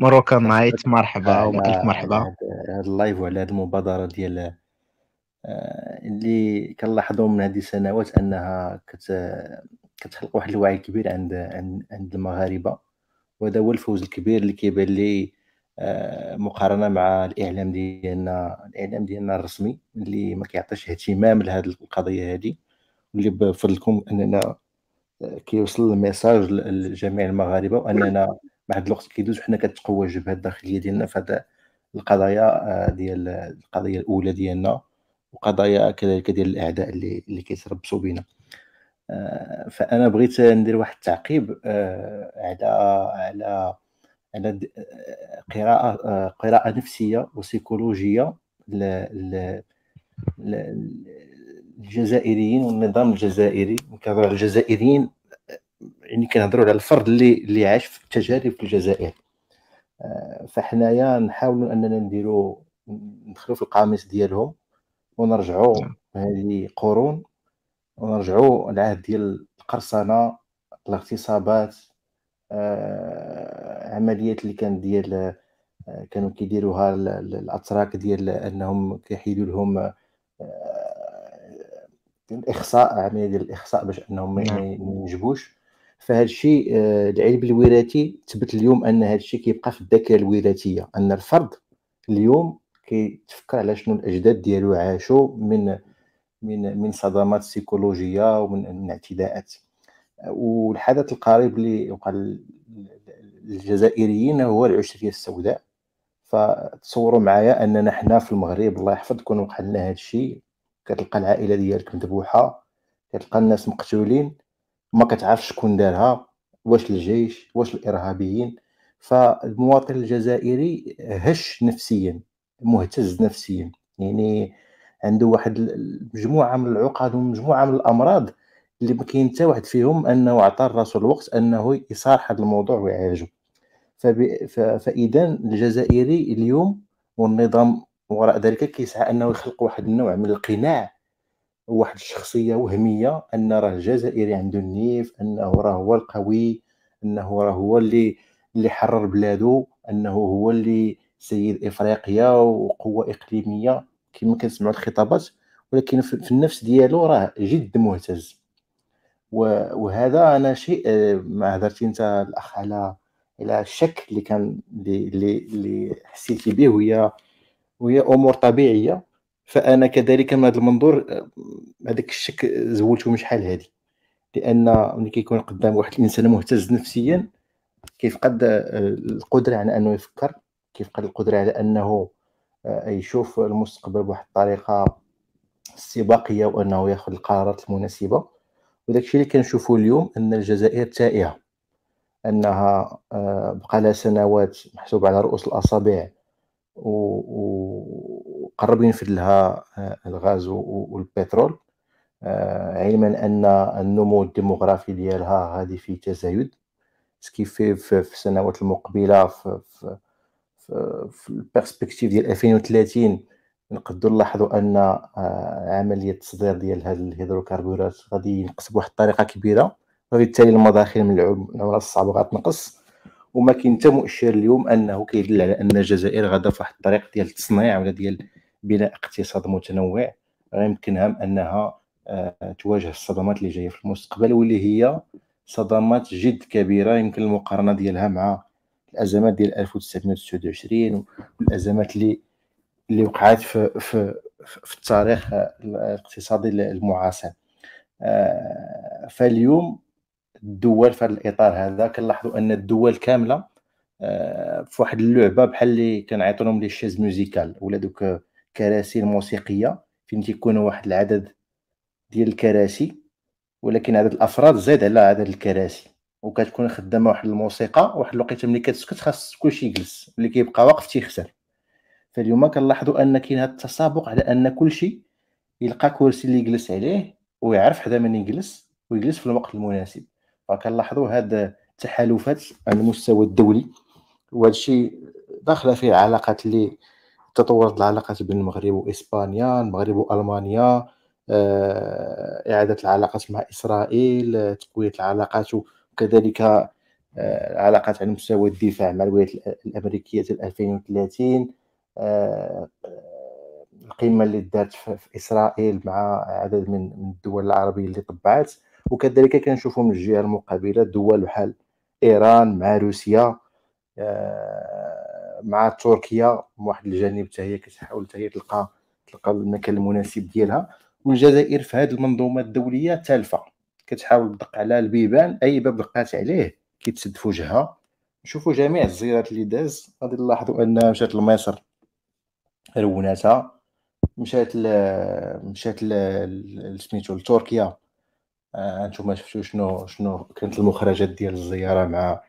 مروكا نايت أه، مرحبا أه، ألف أه، مرحبا هذا اللايف وعلى هذه المبادره ديال اللي كنلاحظوا من هذه السنوات انها كت كتخلق واحد الوعي كبير عند عند, عند المغاربه وهذا هو الفوز الكبير اللي كيبان لي مقارنه مع الاعلام ديالنا الاعلام ديالنا الرسمي اللي ما كيعطيش اهتمام لهذه القضيه هذه واللي بفضلكم اننا كيوصل الميساج لجميع المغاربه واننا بعد الوقت كيدوز وحنا كتقوى الجبهه الداخليه ديالنا في هذا القضايا آه، ديال القضيه الاولى ديالنا وقضايا كذلك ديال الاعداء اللي اللي كيتربصوا بينا آه، فانا بغيت ندير واحد التعقيب آه، على على على قراءه قراءه نفسيه وسيكولوجيه للجزائريين والنظام الجزائري كنهضر على الجزائريين يعني كنهضروا على الفرد اللي اللي عاش في التجارب في الجزائر آه، فحنايا نحاولوا اننا نديروا ندخلوا في القاميس ديالهم ونرجعوا نعم. هذه قرون ونرجعوا العهد ديال القرصنه الاغتصابات آه، عمليات اللي كانت ديال آه، كانوا كيديروها الاتراك ديال انهم كيحيدوا لهم الاخصاء عمليه ديال الاخصاء باش انهم ما نعم. ينجبوش فهذا الشيء آه، العلم الوراثي تثبت اليوم ان هذا الشيء كيبقى في الذاكره الوراثيه ان الفرد اليوم كيتفكر على شنو الاجداد ديالو عاشوا من من من صدمات سيكولوجيه ومن اعتداءات آه، والحدث القريب اللي وقع للجزائريين هو العشريه السوداء فتصوروا معايا اننا حنا في المغرب الله يحفظ كون وقع لنا هذا الشيء كتلقى العائله ديالك مذبوحه كتلقى الناس مقتولين ما كتعرفش شكون دارها واش الجيش واش الارهابيين فالمواطن الجزائري هش نفسيا مهتز نفسيا يعني عنده واحد مجموعه من العقد ومجموعه من الامراض اللي ما كاين حتى واحد فيهم انه عطى راسو الوقت انه يصارح هذا الموضوع ويعالجه فاذا الجزائري اليوم والنظام وراء ذلك كيسعى انه يخلق واحد النوع من القناع واحد الشخصيه وهميه ان راه الجزائري عنده النيف انه راه هو القوي انه راه هو اللي اللي حرر بلاده انه هو اللي سيد افريقيا وقوه اقليميه كما كنسمعوا الخطابات ولكن في النفس ديالو راه جد مهتز وهذا انا شيء آه، ما هضرتي انت الاخ على الى الشك اللي كان اللي اللي حسيتي به وهي وهي امور طبيعيه فانا كذلك من هذا المنظور هذاك الشك زولته من شحال هذه لان ملي كيكون قدام واحد الانسان مهتز نفسيا كيفقد آه، القدره على انه يفكر كيفقد القدره على انه آه، يشوف المستقبل بواحد الطريقه استباقيه وانه ياخذ القرارات المناسبه وداك الشيء اللي كنشوفوا اليوم ان الجزائر تائهه انها آه، بقى لها سنوات محسوبه على رؤوس الاصابع و... قرب ينفذ لها آه، الغاز والبترول آه، علما ان النمو الديموغرافي ديالها غادي في تزايد سكيفي في السنوات المقبله في, في, البيرسبكتيف ديال 2030 نقدروا نلاحظوا ان آه، عمليه التصدير ديال هذه الهيدروكربونات غادي ينقص بواحد الطريقه كبيره وبالتالي المداخل من العمله الصعبه غتنقص وما كاين حتى مؤشر اليوم انه كيدل على ان الجزائر غادا في الطريق ديال التصنيع ولا ديال بناء اقتصاد متنوع غيمكنها انها تواجه الصدمات اللي جايه في المستقبل واللي هي صدمات جد كبيره يمكن المقارنه ديالها مع الازمات ديال 1929 والازمات اللي اللي وقعت في في في التاريخ الاقتصادي المعاصر فاليوم الدول في هذا الاطار هذا كنلاحظوا ان الدول كامله في واحد اللعبه بحال اللي كنعيطوا لهم لي شيز ميوزيكال ولا دوك كراسي الموسيقيه فين تيكون واحد العدد ديال الكراسي ولكن عدد الافراد زاد على عدد الكراسي وكتكون خدامه واحد الموسيقى واحد الوقيته ملي كتسكت خاص كلشي يجلس اللي كيبقى واقف تيخسر فاليوم كنلاحظوا ان كاين هذا التسابق على ان كلشي يلقى كرسي اللي يجلس عليه ويعرف حدا من يجلس ويجلس في الوقت المناسب فكنلاحظوا هاد التحالفات على المستوى الدولي وهذا الشيء داخله فيه علاقات اللي تطورت العلاقات بين المغرب واسبانيا المغرب والمانيا آه، اعاده العلاقات مع اسرائيل آه، تقويه العلاقات وكذلك آه، العلاقات على مستوى الدفاع مع الولايات الامريكيه 2030 القمه اللي دارت في اسرائيل مع عدد من الدول العربيه اللي طبعت وكذلك كنشوفوا من الجهه المقابله دول بحال ايران مع روسيا مع تركيا من واحد الجانب حتى هي كتحاول حتى هي تلقى تلقى المكان المناسب ديالها والجزائر في هذه المنظومه الدوليه تالفه كتحاول تدق على البيبان اي باب دقات عليه كيتسد في وجهها نشوفوا جميع الزيارات اللي داز غادي نلاحظوا انها مشات لمصر روناتها مشات ل... مشات ل... سميتو لتركيا آه، انتم شفتوا شنو شنو كانت المخرجات ديال الزياره مع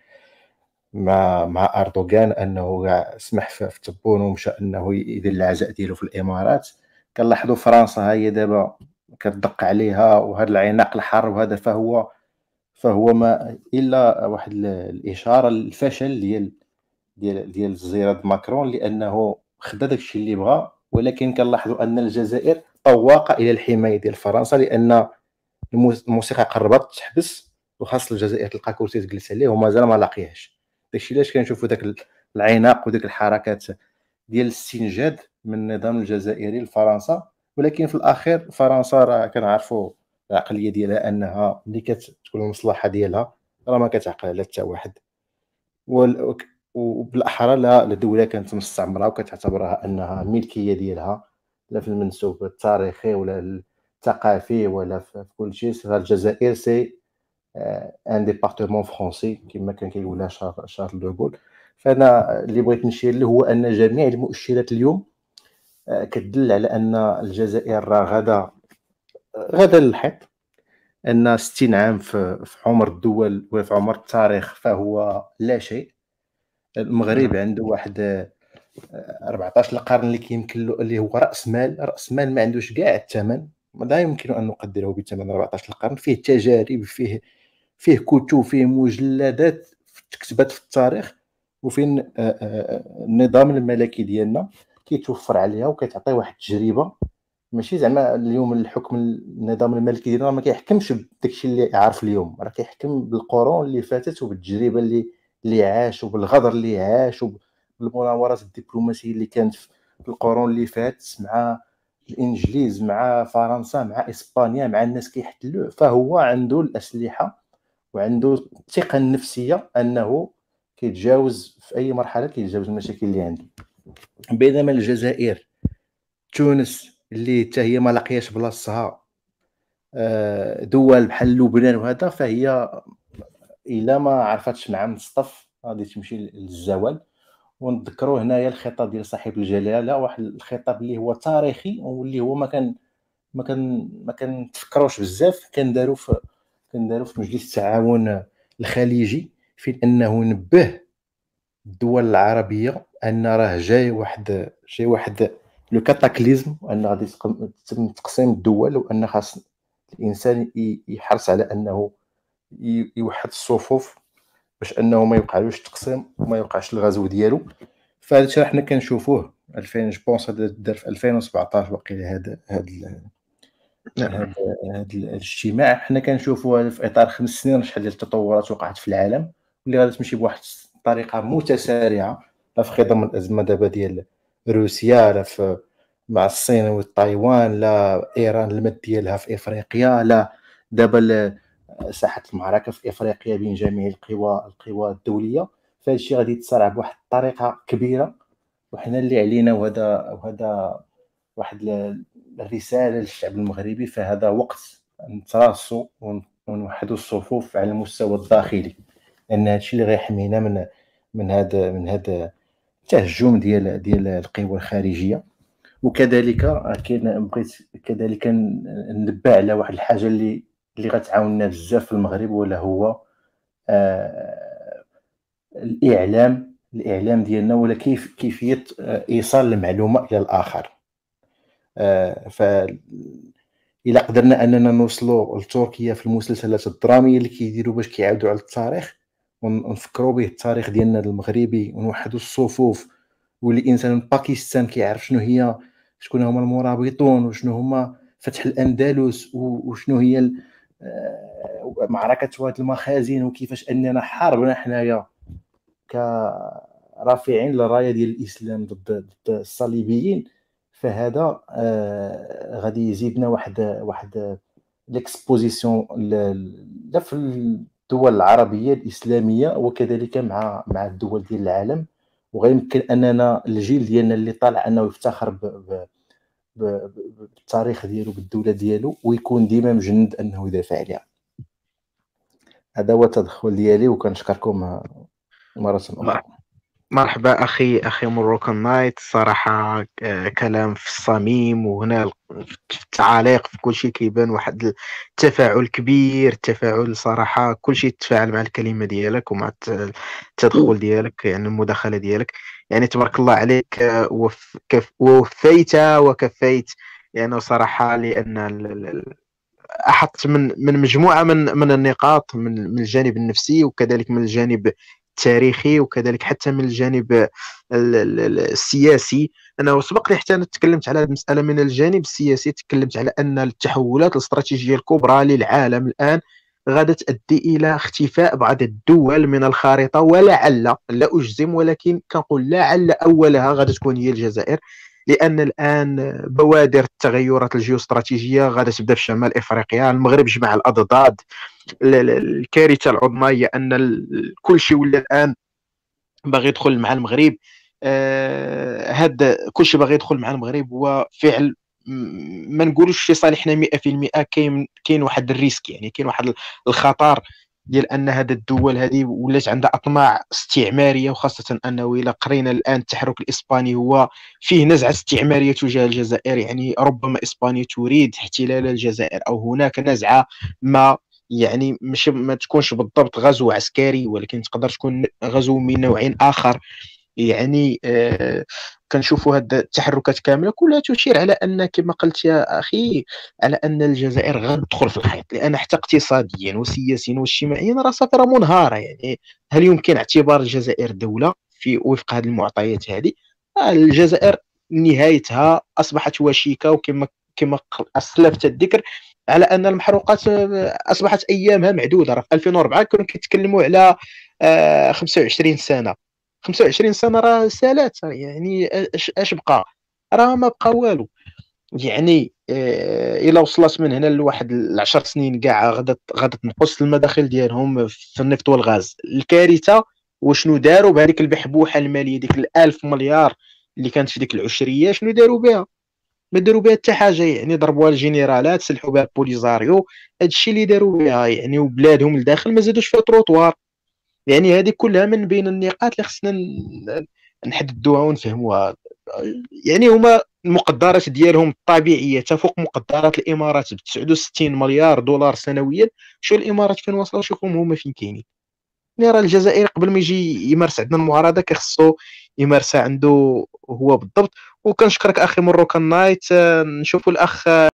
مع مع اردوغان انه سمح في تبون ومشى انه يدير العزاء ديالو في الامارات كنلاحظوا فرنسا هي دابا كتدق عليها وهذا العناق الحر وهذا فهو فهو ما الا واحد الاشاره للفشل ديال ديال ديال الزيارة ماكرون لانه خدا داكشي اللي بغى ولكن كنلاحظوا ان الجزائر طواقه الى الحمايه ديال فرنسا لان الموسيقى قربت تحبس وخاص الجزائر تلقى كرسي تجلس عليه ومازال ما لاقيهش داكشي علاش كنشوفوا داك العناق وديك الحركات ديال الاستنجاد من النظام الجزائري لفرنسا ولكن في الاخير فرنسا راه كنعرفوا العقليه ديالها انها ملي كتكون المصلحه ديالها راه ما كتعقل على حتى واحد وبالاحرى لا لدوله كانت مستعمره وكتعتبرها انها ملكيه ديالها لا في المنسوب التاريخي ولا الثقافي ولا في كل شيء الجزائر سي ان ديبارتمون فرونسي كما كان كيقولها شارل دوغول فانا اللي بغيت نشير له هو ان جميع المؤشرات اليوم كتدل على ان الجزائر راه غدا غدا للحيط ان عام في عمر الدول ولا في عمر التاريخ فهو لا شيء المغرب عنده واحد 14 آه، القرن اللي كيمكن له اللي هو راس مال راس مال ما عندوش كاع الثمن لا يمكن ان نقدره بثمن 14 القرن فيه تجارب فيه فيه كتب فيه مجلدات تكتبات في التاريخ وفين النظام آه، آه، آه، الملكي ديالنا كيتوفر عليها وكتعطي واحد التجربه ماشي زعما اليوم الحكم النظام الملكي ديالنا ما كيحكمش بداكشي اللي عارف اليوم راه كيحكم بالقرون اللي فاتت وبالتجربه اللي اللي عاش وبالغدر اللي عاش وبالمناورات الدبلوماسيه اللي كانت في القرون اللي فاتت مع الانجليز مع فرنسا مع اسبانيا مع الناس كيحتلوه فهو عنده الاسلحه وعنده الثقه النفسيه انه كيتجاوز في اي مرحله كيتجاوز المشاكل اللي عنده بينما الجزائر تونس اللي حتى هي ما لقياش بلاصتها آه، دول بحال لبنان وهذا فهي الا ما عرفتش مع الصف غادي تمشي للزوال ونذكروا هنايا الخطاب ديال صاحب الجلاله واحد الخطاب اللي هو تاريخي واللي هو ما كان ما كان ما تفكروش بزاف كان داروا في كنداروا في مجلس التعاون الخليجي في انه نبه الدول العربيه ان راه جاي واحد جاي واحد لو كاتاكليزم وان غادي يتم تقسيم الدول وان خاص الانسان يحرص على انه يوحد الصفوف باش انه ما يوقعلوش التقسيم وما يوقعش الغزو ديالو فهذا الشيء حنا كنشوفوه 2000 جوبونس هذا دار في 2017 وقيل هذا هذا يعني نعم. هذا الاجتماع حنا كنشوفوا في اطار خمس سنين شحال ديال التطورات وقعت في العالم اللي غادي تمشي بواحد الطريقه متسارعه لا في خضم الازمه دابا ديال روسيا لا في مع الصين وتايوان لا ايران المد ديالها في افريقيا لا دابا ساحه المعركه في افريقيا بين جميع القوى القوى الدوليه فهذا الشيء غادي يتسارع بواحد الطريقه كبيره وحنا اللي علينا وهذا وهذا واحد الرساله للشعب المغربي فهذا وقت نتراصوا ونوحدوا الصفوف على المستوى الداخلي لان هذا الشيء اللي غيحمينا من من هذا من هذا التهجم ديال ديال القوى الخارجيه وكذلك آه، كاين بغيت كذلك نبع على واحد الحاجه اللي اللي غتعاوننا بزاف في المغرب ولا هو آه الاعلام الاعلام ديالنا ولا كيف كيفيه آه، ايصال المعلومه الى الاخر آه، ف الى قدرنا اننا نوصلوا لتركيا في المسلسلات الدراميه اللي كيديروا باش كيعاودوا على التاريخ ونفكروا به التاريخ ديالنا المغربي ونوحدوا الصفوف والانسان الباكستان من باكستان كيعرف شنو هي شكون هما المرابطون وشنو هما فتح الاندلس وشنو هي آه، معركه واد المخازن وكيفاش اننا حاربنا حنايا كرافعين للرايه ديال الاسلام ضد الصليبيين فهذا آه، غادي يزيدنا واحد واحد ليكسبوزيسيون لا في الدول العربيه الاسلاميه وكذلك مع مع الدول ديال العالم وغيمكن اننا الجيل ديالنا اللي طالع انه يفتخر ب بالتاريخ ديالو بالدوله ديالو ويكون ديما مجند انه يدافع عليها هذا هو التدخل ديالي وكنشكركم مره اخرى مرحبا اخي اخي مروكن نايت صراحه آه، كلام في الصميم وهنا في التعاليق في كل شيء كيبان واحد التفاعل كبير التفاعل صراحه كل شيء تفاعل مع الكلمه ديالك ومع التدخل ديالك يعني المداخله ديالك يعني تبارك الله عليك آه، ووفيت وكفيت يعني صراحه لان احط من من مجموعه من من النقاط من من الجانب النفسي وكذلك من الجانب التاريخي وكذلك حتى من الجانب السياسي انا سبق لي حتى انا تكلمت على هذه المساله من الجانب السياسي تكلمت على ان التحولات الاستراتيجيه الكبرى للعالم الان غادة تؤدي الى اختفاء بعض الدول من الخارطه ولعل لا اجزم ولكن كنقول لعل اولها غادة تكون هي الجزائر لان الان بوادر التغيرات الجيوستراتيجيه غادا تبدا في شمال افريقيا المغرب جمع الاضداد الكارثه العظمى هي ان كل شيء ولا الان باغي يدخل مع المغرب آه هذا كل شيء باغي يدخل مع المغرب هو فعل ما نقولوش في صالحنا 100% كاين كاين واحد الريسك يعني كاين واحد الخطر ديال ان هذه الدول هذه ولات عندها اطماع استعماريه وخاصه انه الى قرينا الان التحرك الاسباني هو فيه نزعه استعماريه تجاه الجزائر يعني ربما اسبانيا تريد احتلال الجزائر او هناك نزعه ما يعني مش ما تكونش بالضبط غزو عسكري ولكن تقدر تكون غزو من نوع اخر يعني آه، كنشوفوا هاد التحركات كامله كلها تشير على ان كما قلت يا اخي على ان الجزائر غتدخل في الحيط لان حتى اقتصاديا وسياسيا واجتماعيا راه صافي راه منهاره يعني هل يمكن اعتبار الجزائر دوله في وفق هذه المعطيات هذه الجزائر نهايتها اصبحت وشيكه وكما كما اسلفت الذكر على ان المحروقات آه، اصبحت ايامها معدوده راه في 2004 كانوا كيتكلموا على 25 آه، سنه 25 سنه راه سالات يعني اش, أش بقى راه ما بقى والو يعني آه، الا وصلت من هنا لواحد 10 سنين كاع غادي غادا تنقص المداخل ديالهم في النفط والغاز الكارثه وشنو داروا بهذيك البحبوحه الماليه ديك الألف مليار اللي كانت في ديك العشريه شنو داروا بها ما داروا بها حتى حاجه يعني ضربوها الجنرالات سلحوا بها البوليزاريو هادشي اللي داروا بها يعني وبلادهم لداخل ما زادوش فيها تروطوار يعني هذه كلها من بين النقاط اللي خصنا نحددوها ونفهموها يعني هما المقدرات ديالهم الطبيعيه تفوق مقدرات الامارات ب 69 مليار دولار سنويا شو الامارات فين وصلوا شوفهم هما فين كاينين يعني راه الجزائر قبل ما يجي يمارس عندنا المعارضه كيخصو يمارسها عنده هو بالضبط وكنشكرك اخي مروكان نايت نشوفوا الاخ